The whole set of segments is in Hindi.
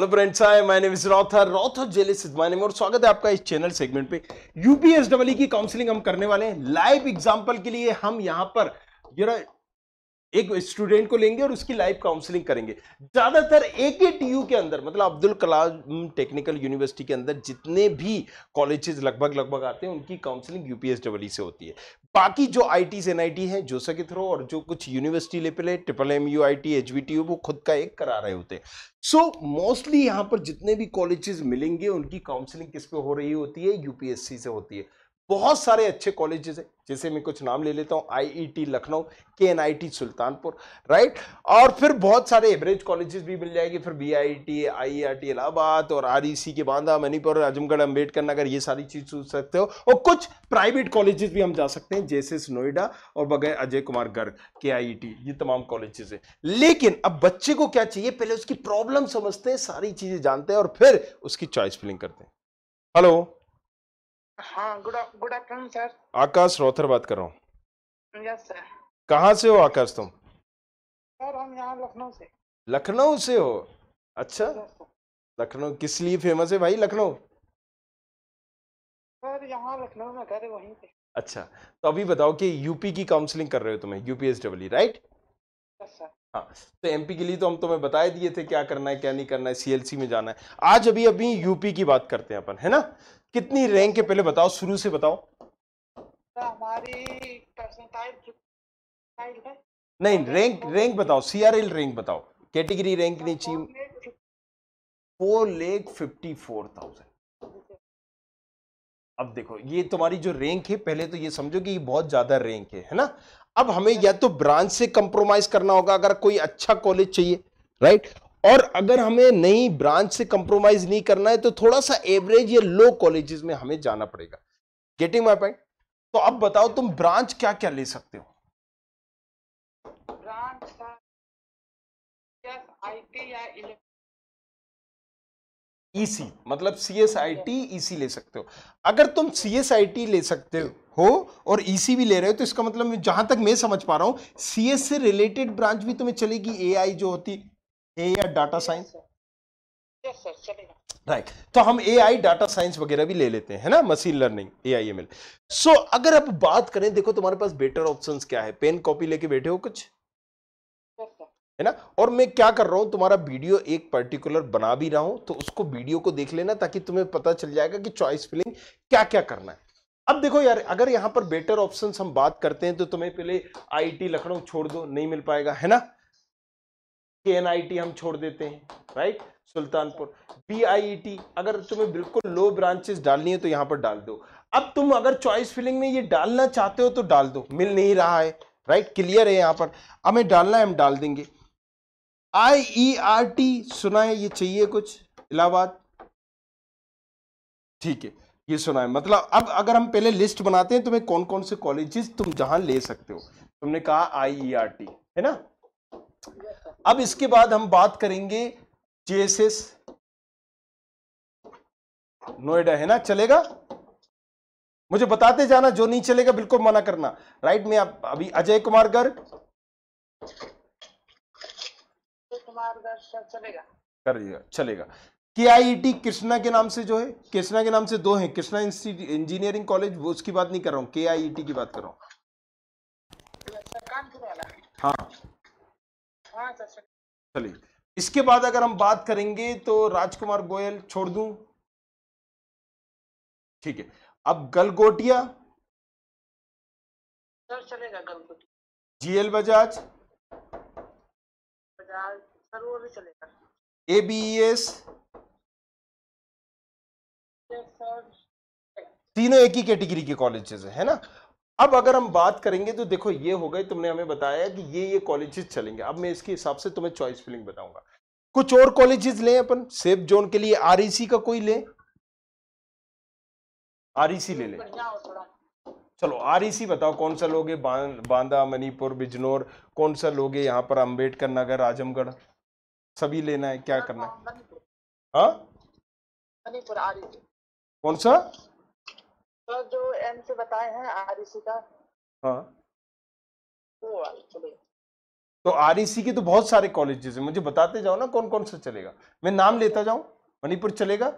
Hello friends I my name is रॉथर रॉथर जेलिस इज माय नेम और स्वागत है आपका इस चैनल सेगमेंट पे यूपीएसडब्ल्यू e की काउंसलिंग हम करने वाले हैं लाइव एग्जांपल के लिए हम यहां पर जरा एक स्टूडेंट को लेंगे और उसकी लाइफ काउंसलिंग करेंगे ज्यादातर एक ही टीयू के अंदर मतलब अब्दुल कलाम टेक्निकल यूनिवर्सिटी के अंदर जितने भी कॉलेजेस लगभग लगभग आते हैं उनकी काउंसलिंग यूपीएसडब्ल्यू से होती है बाकी जो I T N I T है जोसा के थ्रो और जो कुछ यूनिवर्सिटी ले पे triple M U I T H V T वो खुद का एक करा रहे होते हैं सो मोस्टली यहाँ पर जितने भी कॉलेजेस मिलेंगे उनकी काउंसलिंग किस पे हो रही होती है यूपीएससी से होती है बहुत सारे अच्छे कॉलेजेस हैं जैसे मैं कुछ नाम ले लेता हूँ IET e Lucknow KNIT Sultanpur right और फिर बहुत सारे एवरेज कॉलेजेस भी मिल जाएंगे फिर BIT IIT e e Allahabad और आरईसी के बांदा मणिपुर आजमगढ़ अम्बेडकर नगर ये सारी चीज सोच सकते हो और कुछ प्राइवेट कॉलेजेस भी हम जा सकते हैं जैसे नोएडा और बगैर अजय कुमार गर्ग के ये तमाम कॉलेजेस हैं लेकिन अब बच्चे को क्या चाहिए पहले उसकी प्रॉब्लम समझते हैं सारी चीजें जानते हैं और फिर उसकी चॉइस फिलिंग करते हैं hello good afternoon sir Akash रोथर बात कर रहा हूँ यस कहाँ से हो आकाश तुम सर हम यहाँ लखनऊ से लखनऊ से हो अच्छा लखनऊ किस लिए फेमस है भाई लखनऊ सर यहाँ लखनऊ में घर वहीं पे अच्छा तो अभी बताओ कि यूपी की काउंसलिंग कर रहे हो तुम्हें यूपीएसडब्ल्यू राइट सर हाँ तो एमपी के लिए तो हम तुम्हें बताए दिए थे क्या करना है क्या नहीं करना है सीएलसी में जाना है आज अभी अभी यूपी की बात करते हैं अपन है ना कितनी रैंक है पहले बताओ शुरू से बताओ तो हमारी नहीं रैंक रैंक बताओ सीआरएल रैंक बताओ कैटेगरी रैंक नहीं चाहिए फोर लेख फिफ्टी फोर थाउजेंड अब देखो ये तुम्हारी जो रैंक है पहले तो ये समझो कि ये बहुत ज्यादा रैंक है है ना अब हमें या तो ब्रांच से कंप्रोमाइज करना होगा अगर कोई अच्छा कॉलेज चाहिए राइट और अगर हमें नहीं ब्रांच से कंप्रोमाइज नहीं करना है तो थोड़ा सा एवरेज या लो कॉलेजेस में हमें जाना पड़ेगा गेटिंग माई पॉइंट तो अब बताओ तुम ब्रांच क्या क्या ले सकते हो ईसी e मतलब C S I T EC ले सकते हो अगर तुम सी एस आई टी ले सकते हो हो और ईसी e भी ले रहे हो तो इसका मतलब जहां तक मैं समझ पा रहा हूं सी से रिलेटेड ब्रांच भी तुम्हें चलेगी ए जो होती ए या डाटा साइंस राइट तो हम ए आई डाटा साइंस वगैरह भी ले लेते हैं ना machine learning A I M L so अगर आप बात करें देखो तुम्हारे पास बेटर ऑप्शंस क्या है पेन कॉपी लेके बैठे हो कुछ है ना और मैं क्या कर रहा हूं तुम्हारा वीडियो एक पर्टिकुलर बना भी रहा हूं तो उसको वीडियो को देख लेना ताकि तुम्हें पता चल जाएगा कि चॉइस फिलिंग क्या क्या करना है अब देखो यार अगर यहां पर बेटर ऑप्शन हम बात करते हैं तो तुम्हें पहले आईटी लखनऊ छोड़ दो नहीं मिल पाएगा है ना के हम छोड़ देते हैं राइट सुल्तानपुर बी e अगर तुम्हें बिल्कुल लो ब्रांचेस डालनी है तो यहां पर डाल दो अब तुम अगर चॉइस फिलिंग में ये डालना चाहते हो तो डाल दो मिल नहीं रहा है राइट क्लियर है यहां पर हमें डालना है हम डाल देंगे आई आर टी सुना है ये चाहिए कुछ इलाहाबाद ठीक है ये सुना है मतलब अब अगर हम पहले लिस्ट बनाते हैं तुम्हें कौन कौन से कॉलेजेस तुम जहां ले सकते हो तुमने कहा आईईआरटी e है ना अब इसके बाद हम बात करेंगे जेएसएस नोएडा है ना चलेगा मुझे बताते जाना जो नहीं चलेगा बिल्कुल मना करना राइट में आप अभी अजय कुमार गर्ग कुमार गर्ग चलेगा करिएगा चलेगा के आई e कृष्णा के नाम से जो है कृष्णा के नाम से दो हैं कृष्णा इंस्टीट्यूट इंजीनियरिंग कॉलेज वो उसकी बात नहीं कर रहा हूँ के आई e की बात कर रहा हूँ हाँ चलिए इसके बाद अगर हम बात करेंगे तो राजकुमार गोयल छोड़ दूं ठीक है अब गलगोटिया सर चलेगा गलगोटिया जीएल बजाज बजाज सर वो भी चलेगा एबीएस तीनों एक ही कैटेगरी के कॉलेजेस है ना अब अगर हम बात करेंगे तो देखो ये हो गए तुमने हमें बताया कि ये ये कॉलेजेस चलेंगे अब मैं इसके हिसाब से तुम्हें चॉइस फिलिंग बताऊंगा कुछ और कॉलेजेस लें अपन सेफ जोन के लिए आरईसी e का कोई e ले आरईसी ले ले चलो आरईसी e बताओ कौन सा लोगे बांदा मणिपुर बिजनौर कौन सा लोगे यहाँ पर अम्बेडकर नगर आजमगढ़ सभी लेना है क्या हाँ, करना है हाँ, हाँ? कौन सा सर जो एम से बताए हैं आरईसी e का हाँ तो आरईसी e के तो बहुत सारे कॉलेजेस हैं मुझे बताते जाओ ना कौन कौन सा चलेगा मैं नाम लेता जाऊं मणिपुर चलेगा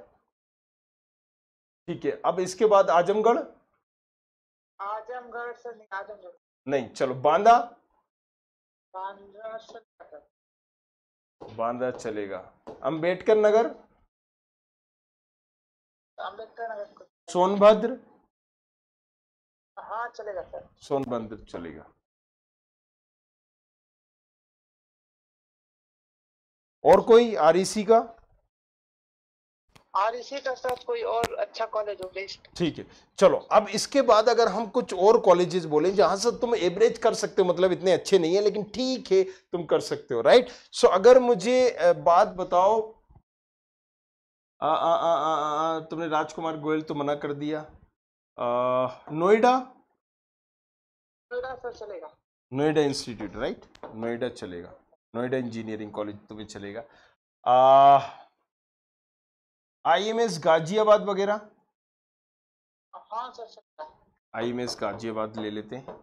ठीक है अब इसके बाद आजमगढ़ आजमगढ़ सर नहीं आजमगढ़ नहीं चलो बांदा बांदा चलेगा अंबेडकर नगर सोनभद्र हाँ चलेगा सर सोनभद्र चलेगा और कोई आर का आरईसी का साथ कोई और अच्छा कॉलेज हो बेस्ट ठीक है चलो अब इसके बाद अगर हम कुछ और कॉलेजेस बोले जहां से तुम एवरेज कर सकते हो मतलब इतने अच्छे नहीं है लेकिन ठीक है तुम कर सकते हो राइट सो अगर मुझे बात बताओ आ, आ, आ, आ, आ, तुमने राजकुमार गोयल तो मना कर दिया नोएडा नोएडा इंस्टीट्यूट राइट नोएडा चलेगा नोएडा इंजीनियरिंग कॉलेज तुम्हें चलेगा आईएमएस गाजियाबाद वगैरह हाँ आईएमएस गाजियाबाद ले लेते हैं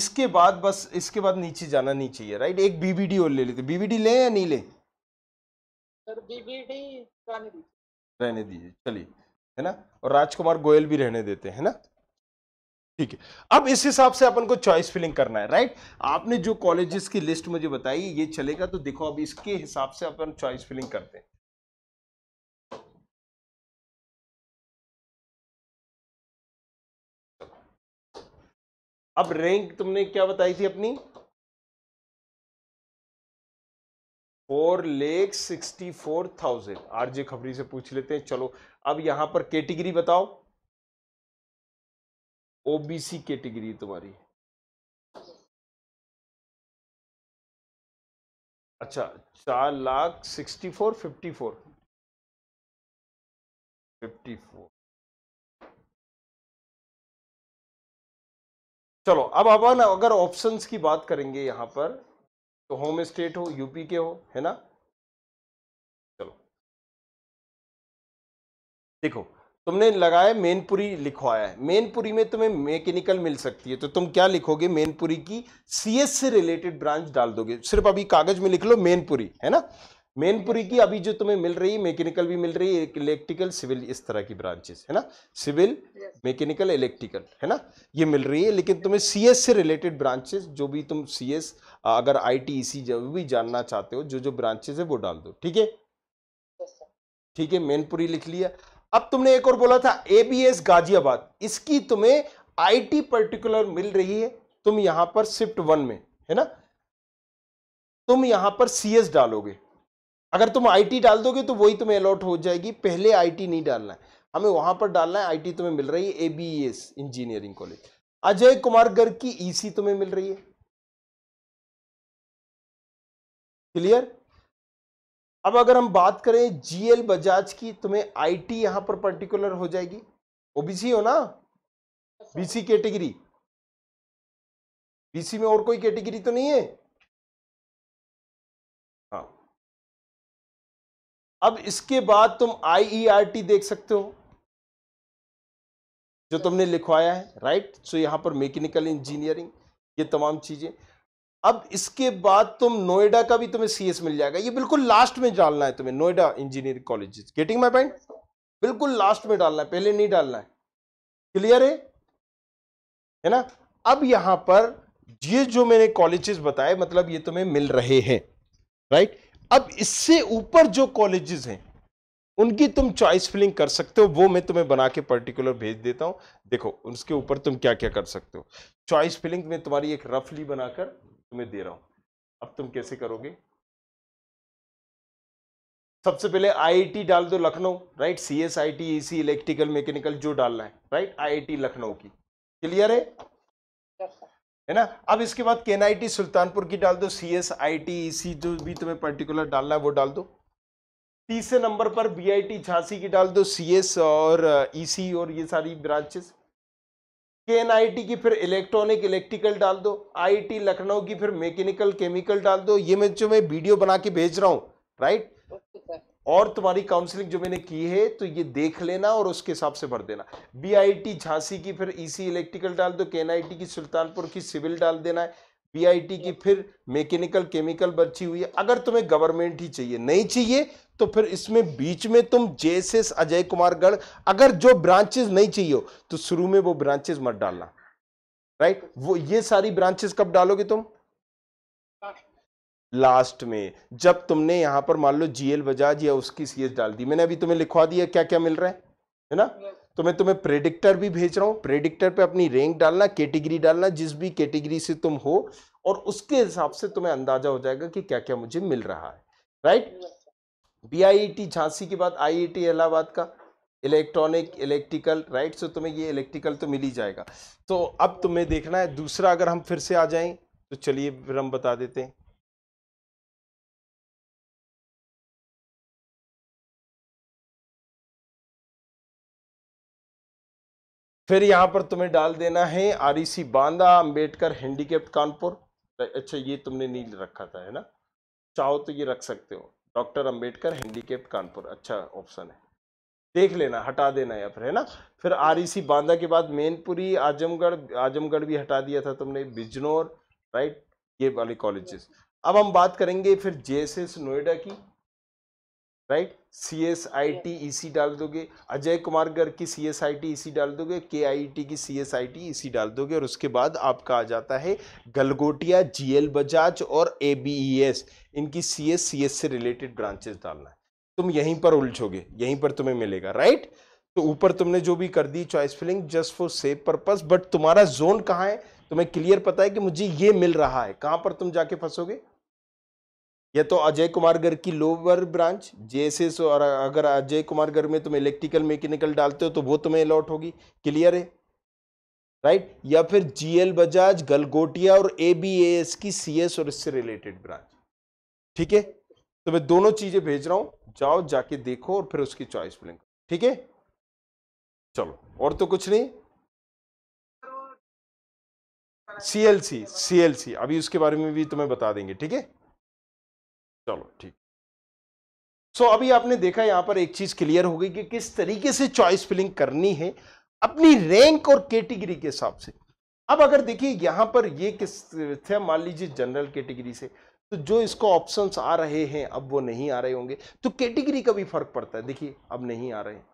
इसके बाद बस इसके बाद नीचे जाना नहीं चाहिए राइट एक बीबीडी और ले लेते बीबीडी ले या नहीं ले रहने दीजिए चलिए है ना और राजकुमार गोयल भी रहने देते हैं ना ठीक है अब इस हिसाब से अपन को चॉइस फिलिंग करना है राइट आपने जो कॉलेजेस की लिस्ट मुझे बताई ये चलेगा तो देखो अब इसके हिसाब से अपन चॉइस फिलिंग करते हैं अब रैंक तुमने क्या बताई थी अपनी फोर लेख सिक्सटी फोर थाउजेंड आरजे खबरी से पूछ लेते हैं चलो अब यहां पर कैटेगरी बताओ ओबीसी कैटेगरी तुम्हारी अच्छा चार lakh sixty four fifty four fifty four चलो अब अब अगर ऑप्शंस की बात करेंगे यहां पर तो होम स्टेट हो यूपी के हो है ना चलो देखो तुमने लगाया मेनपुरी लिखवाया है मेनपुरी में तुम्हें मैकेनिकल मिल सकती है तो तुम क्या लिखोगे मेनपुरी की सीएस से रिलेटेड ब्रांच डाल दोगे सिर्फ अभी कागज में लिख लो मेनपुरी है ना मेनपुरी की अभी जो तुम्हें मिल रही मैकेनिकल भी मिल रही है इलेक्ट्रिकल सिविल इस तरह की ब्रांचेस है ना सिविल मैकेनिकल इलेक्ट्रिकल है ना ये मिल रही है लेकिन तुम्हें सीएस से रिलेटेड ब्रांचेस जो भी तुम सीएस अगर आईटीईसी e जब भी जानना चाहते हो जो जो ब्रांचेस है वो डाल दो ठीक है ठीक है मैनपुरी लिख लिया अब तुमने एक और बोला था एबीएस गाजियाबाद इसकी तुम्हें आई पर्टिकुलर मिल रही है तुम यहां पर शिफ्ट वन में है ना तुम यहां पर सीएस डालोगे अगर तुम आईटी डाल दोगे तो वही तुम्हें अलॉट हो जाएगी पहले आईटी नहीं डालना है हमें वहां पर डालना है आईटी तुम्हें मिल रही है ABS engineering college Ajay Kumar Garg की ईसी e तुम्हें मिल रही है क्लियर अब अगर हम बात करें जीएल बजाज की तुम्हें आईटी यहां पर पर्टिकुलर हो जाएगी ओबीसी हो ना बीसी कैटेगरी बीसी में और कोई कैटेगरी तो नहीं है अब इसके बाद तुम आईईआरटी e देख सकते हो जो तुमने लिखवाया है राइट सो यहां पर मैकेनिकल इंजीनियरिंग ये तमाम चीज़ें अब इसके बाद तुम नोएडा का भी तुम्हें सीएस मिल जाएगा ये बिल्कुल लास्ट में डालना है तुम्हें Noida engineering college getting my point बिल्कुल लास्ट में डालना है पहले नहीं डालना है क्लियर है है ना अब यहां पर ये जो मैंने कॉलेजेस बताए मतलब ये तुम्हें मिल रहे हैं राइट अब इससे ऊपर जो कॉलेजेस हैं उनकी तुम चॉइस फिलिंग कर सकते हो वो मैं तुम्हें बना के पर्टिकुलर भेज देता हूँ देखो उसके ऊपर तुम क्या क्या कर सकते हो चॉइस फिलिंग में तुम्हारी एक रफली बनाकर तुम्हें दे रहा हूँ अब तुम कैसे करोगे सबसे पहले आईआईटी डाल दो Lucknow right C S I T E C electrical mechanical जो डालना है राइट आईआईटी लखनऊ की क्लियर है है ना अब इसके बाद के आई टी सुल्तानपुर की डाल दो सी एस आई टी ई सी जो भी तुम्हें पर्टिकुलर डालना है वो डाल दो तीसरे नंबर पर बी आई टी झांसी की डाल दो सी एस और ई uh, सी e और ये सारी ब्रांचेस के एन आई टी की फिर इलेक्ट्रॉनिक इलेक्ट्रिकल डाल दो आई टी लखनऊ की फिर मैकेनिकल केमिकल डाल दो ये मैं जो मैं वीडियो बना के भेज रहा हूँ राइट और तुम्हारी काउंसलिंग जो मैंने की है तो ये देख लेना और उसके हिसाब से भर देना बीआईटी झांसी की फिर ईसी e इलेक्ट्रिकल डाल दो केएनआईटी की सुल्तानपुर की सिविल डाल देना है बीआईटी की फिर मैकेनिकल केमिकल बची हुई है अगर तुम्हें गवर्नमेंट ही चाहिए नहीं चाहिए तो फिर इसमें बीच में तुम जेएसएस अजय कुमारगढ़ अगर जो ब्रांचेस नहीं चाहिए हो तो शुरू में वो ब्रांचेस मत डालना राइट वो ये सारी ब्रांचेस कब डालोगे तुम लास्ट में जब तुमने यहां पर मान लो जीएल बजाज या उसकी सीएस डाल दी मैंने अभी तुम्हें लिखवा दिया क्या क्या मिल रहा है है ना तो मैं तुम्हें प्रेडिक्टर भी भेज रहा हूं प्रेडिक्टर पे अपनी रैंक डालना कैटेगरी डालना जिस भी कैटेगरी से तुम हो और उसके हिसाब से तुम्हें अंदाजा हो जाएगा कि क्या क्या मुझे मिल रहा है right B I T Jhansi के बाद आई आई इलाहाबाद का इलेक्ट्रॉनिक इलेक्ट्रिकल राइट सो तुम्हें ये इलेक्ट्रिकल तो मिल ही जाएगा तो अब तुम्हें देखना है दूसरा अगर हम फिर से आ जाएं तो चलिए फिर हम बता देते हैं फिर यहाँ पर तुम्हें डाल देना है सी बांदा अम्बेडकर हैंडीकेप्ट कानपुर अच्छा ये तुमने नील रखा था है ना चाहो तो ये रख सकते हो डॉक्टर अम्बेडकर हैंडीकेप्ट कानपुर अच्छा ऑप्शन है देख लेना हटा देना या फिर है ना फिर सी बांदा के बाद मेनपुरी आजमगढ़ आजमगढ़ भी हटा दिया था तुमने बिजनौर राइट ये वाले कॉलेजेस अब हम बात करेंगे फिर जे नोएडा की right C S I T E C डाल दोगे अजय कुमार गर्ग की सी S I T E C डाल दोगे के आई टी की सी S I T E C डाल दोगे और उसके बाद आपका आ जाता है गलगोटिया जी एल बजाज और ए बी ई एस इनकी सी एस सी एस से रिलेटेड ब्रांचेस डालना है तुम यहीं पर उलझोगे यहीं पर तुम्हें मिलेगा राइट तो ऊपर तुमने जो भी कर दी choice filling just for safe purpose but तुम्हारा जोन कहाँ है तुम्हें क्लियर पता है कि मुझे ये मिल रहा है कहाँ पर तुम जाके फंसोगे या तो अजय कुमार गर्ग की लोअर ब्रांच जेएसएस और अगर अजय कुमार गर्ग में तुम इलेक्ट्रिकल मैकेनिकल डालते हो तो वो तुम्हें अलॉट होगी क्लियर है राइट या फिर जीएल बजाज गलगोटिया और एबीएएस की सीएस और इससे रिलेटेड ब्रांच ठीक है तो मैं दोनों चीजें भेज रहा हूं जाओ जाके देखो और फिर उसकी चॉइस फिलिंग ठीक है चलो और तो कुछ नहीं सीएलसी सीएलसी अभी उसके बारे में भी तुम्हें बता देंगे ठीक है चलो ठीक सो so, अभी आपने देखा यहां पर एक चीज क्लियर हो गई कि किस तरीके से चॉइस फिलिंग करनी है अपनी रैंक और कैटेगरी के हिसाब से अब अगर देखिए यहां पर ये किस थे मान लीजिए जनरल कैटेगरी से तो जो इसको ऑप्शंस आ रहे हैं अब वो नहीं आ रहे होंगे तो कैटेगरी का भी फर्क पड़ता है देखिए अब नहीं आ रहे हैं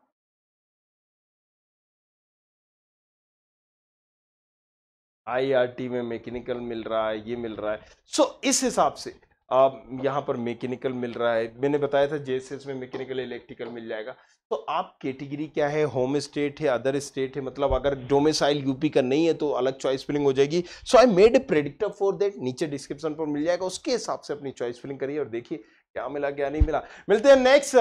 आईआरटी में मैकेनिकल मिल रहा है ये मिल रहा है सो so, इस हिसाब से आप यहाँ पर मैकेनिकल मिल रहा है मैंने बताया था जेएसएस में मैकेनिकल इलेक्ट्रिकल मिल जाएगा तो आप कैटेगरी क्या है होम स्टेट है अदर स्टेट है मतलब अगर डोमिसाइल यूपी का नहीं है तो अलग चॉइस फिलिंग हो जाएगी so I made a predictor for that नीचे डिस्क्रिप्शन पर मिल जाएगा उसके हिसाब से अपनी चॉइस फिलिंग करिए और देखिए क्या मिला क्या नहीं मिला मिलते हैं नेक्स्ट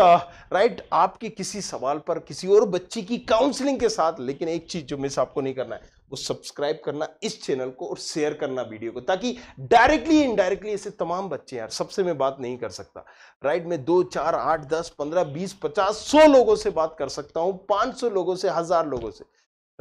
राइट uh, आपके किसी सवाल पर किसी और बच्चे की काउंसलिंग के साथ लेकिन एक चीज जो मिस आपको नहीं करना है वो सब्सक्राइब करना इस चैनल को और शेयर करना वीडियो को ताकि डायरेक्टली इनडायरेक्टली ऐसे तमाम बच्चे यार सबसे मैं बात नहीं कर सकता राइट मैं दो चार आठ दस पंद्रह बीस पचास सौ लोगों से बात कर सकता हूँ पाँच सौ लोगों से हजार लोगों से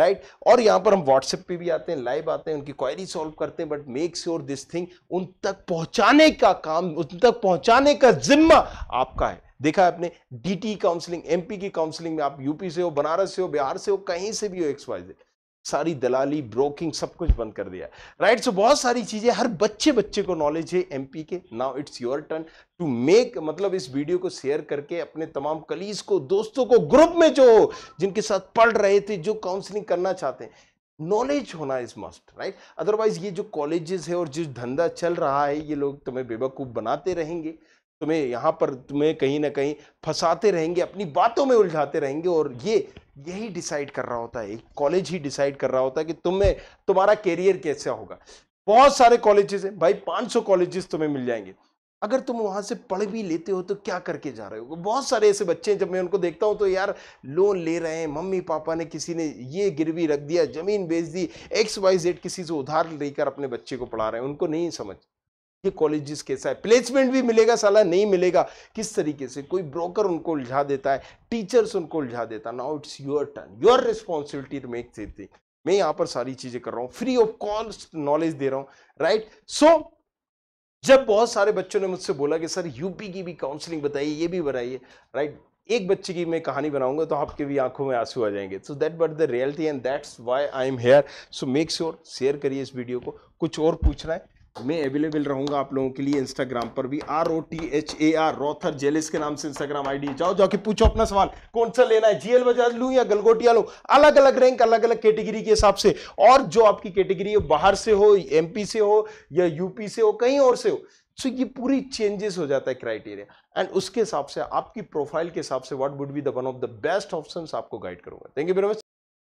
राइट right? और यहाँ पर हम व्हाट्सएप पे भी आते हैं लाइव आते हैं उनकी क्वायरी सॉल्व करते हैं but make sure this thing उन तक पहुंचाने का काम उन तक पहुंचाने का जिम्मा आपका है देखा है आपने डीटी काउंसलिंग एमपी की काउंसलिंग में आप यूपी से हो बनारस से हो बिहार से हो कहीं से भी हो एक्स वाई जेड सारी दलाली ब्रोकिंग सब कुछ बंद कर दिया राइट सो बहुत सारी चीज़ें हर बच्चे बच्चे को नॉलेज है एमपी के now it's your turn to make मतलब इस वीडियो को शेयर करके अपने तमाम कलीज को दोस्तों को ग्रुप में जो जिनके साथ पढ़ रहे थे जो काउंसलिंग करना चाहते हैं नॉलेज होना इज मस्ट राइट अदरवाइज ये जो कॉलेजेस है और जो धंधा चल रहा है ये लोग तुम्हें बेवकूफ़ बनाते रहेंगे तुम्हें यहाँ पर तुम्हें कहीं ना कहीं फंसाते रहेंगे अपनी बातों में उलझाते रहेंगे और ये यही डिसाइड कर रहा होता है एक कॉलेज ही डिसाइड कर रहा होता है कि तुम्हें तुम्हारा कैरियर कैसा होगा बहुत सारे कॉलेजेस हैं भाई 500 कॉलेजेस तुम्हें मिल जाएंगे अगर तुम वहाँ से पढ़ भी लेते हो तो क्या करके जा रहे हो बहुत सारे ऐसे बच्चे हैं जब मैं उनको देखता हूँ तो यार लोन ले रहे हैं मम्मी पापा ने किसी ने ये गिरवी रख दिया ज़मीन बेच दी एक्स वाई जेड किसी से उधार लेकर अपने बच्चे को पढ़ा रहे हैं उनको नहीं समझ ये कॉलेजेस कैसा है प्लेसमेंट भी मिलेगा साला नहीं मिलेगा किस तरीके से कोई ब्रोकर उनको उलझा देता है टीचर्स उनको उलझा देता है now it's your turn your responsibility to make safe thing मैं यहां पर सारी चीज़ें कर रहा हूं फ्री ऑफ कॉस्ट नॉलेज दे रहा हूं राइट right? सो so, जब बहुत सारे बच्चों ने मुझसे बोला कि सर यूपी की भी काउंसलिंग बताइए ये भी बताइए राइट right? एक बच्चे की मैं कहानी बनाऊंगा तो आपके भी आंखों में आंसू आ जाएंगे so that but the reality and that's why I am here so make sure share करिए इस वीडियो को कुछ और पूछना है मैं अवेलेबल रहूंगा आप लोगों के लिए इंस्टाग्राम पर भी R O T H A R रोथर जेलिस के नाम से इंस्टाग्राम आईडी जाओ जाओ कि पूछो अपना सवाल कौन सा लेना है जीएल बजाज लू या गलगोटिया लो अलग अलग रैंक अलग अलग कैटेगरी के हिसाब से और जो आपकी कैटेगरी है बाहर से हो एमपी से हो या यूपी से हो कहीं और से हो सो तो ये पूरी चेंजेस हो जाता है क्राइटेरिया एंड उसके हिसाब से आपकी प्रोफाइल के हिसाब से what would be the one of the best option आपको गाइड करूंगा थैंक यू वेरी मच